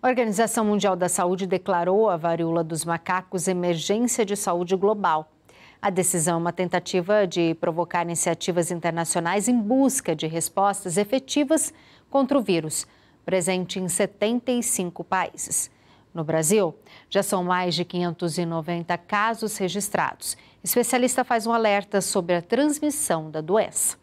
A Organização Mundial da Saúde declarou a varíola dos macacos emergência de saúde global. A decisão é uma tentativa de provocar iniciativas internacionais em busca de respostas efetivas contra o vírus, presente em 75 países. No Brasil, já são mais de 590 casos registrados. Especialista faz um alerta sobre a transmissão da doença.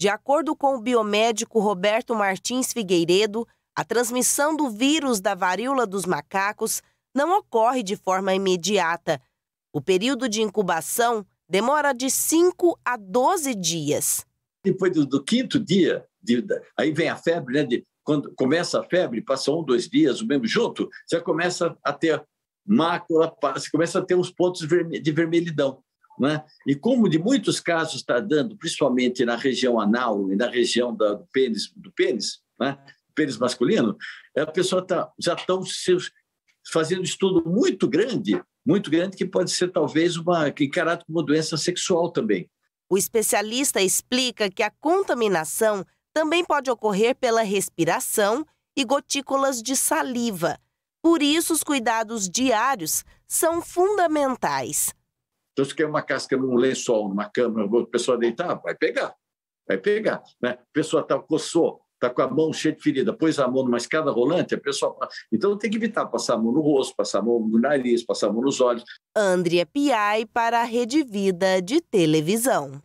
De acordo com o biomédico Roberto Martins Figueiredo, a transmissão do vírus da varíola dos macacos não ocorre de forma imediata. O período de incubação demora de 5 a 12 dias. Depois do, do quinto dia, de, aí vem a febre, né? De, quando começa a febre, passa um, dois dias, o mesmo junto, já começa a ter mácula, você começa a ter uns pontos de vermelhidão. Né? E como de muitos casos está dando, principalmente na região anal e na região do pênis, do pênis né? pênis masculino, é a pessoa tá, já estão fazendo um estudo muito grande, muito grande, que pode ser talvez uma, encarado como uma doença sexual também. O especialista explica que a contaminação também pode ocorrer pela respiração e gotículas de saliva. Por isso, os cuidados diários são fundamentais. Então, se quer uma casca num lençol, numa cama, a pessoa deitar, vai pegar. Vai pegar. Né? A pessoa tá, coçou, está com a mão cheia de ferida, pôs a mão numa escada rolante, a pessoa. Então tem que evitar passar a mão no rosto, passar a mão no nariz, passar a mão nos olhos. Andrea Piai para a Rede Vida de Televisão.